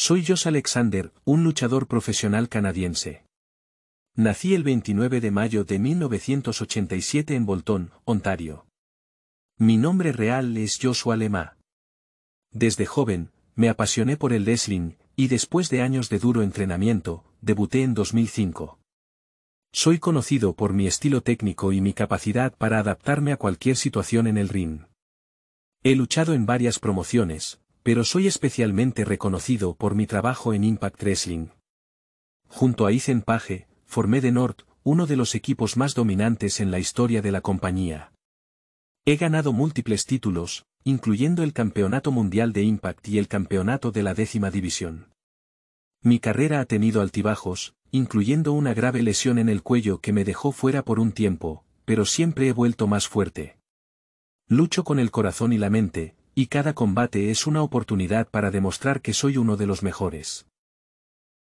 Soy Josh Alexander, un luchador profesional canadiense. Nací el 29 de mayo de 1987 en Bolton, Ontario. Mi nombre real es Joshua Lema. Desde joven, me apasioné por el wrestling, y después de años de duro entrenamiento, debuté en 2005. Soy conocido por mi estilo técnico y mi capacidad para adaptarme a cualquier situación en el ring. He luchado en varias promociones, pero soy especialmente reconocido por mi trabajo en Impact Wrestling. Junto a Ethan Page, formé de North, uno de los equipos más dominantes en la historia de la compañía. He ganado múltiples títulos, incluyendo el Campeonato Mundial de Impact y el Campeonato de la Décima División. Mi carrera ha tenido altibajos, incluyendo una grave lesión en el cuello que me dejó fuera por un tiempo, pero siempre he vuelto más fuerte. Lucho con el corazón y la mente, y cada combate es una oportunidad para demostrar que soy uno de los mejores.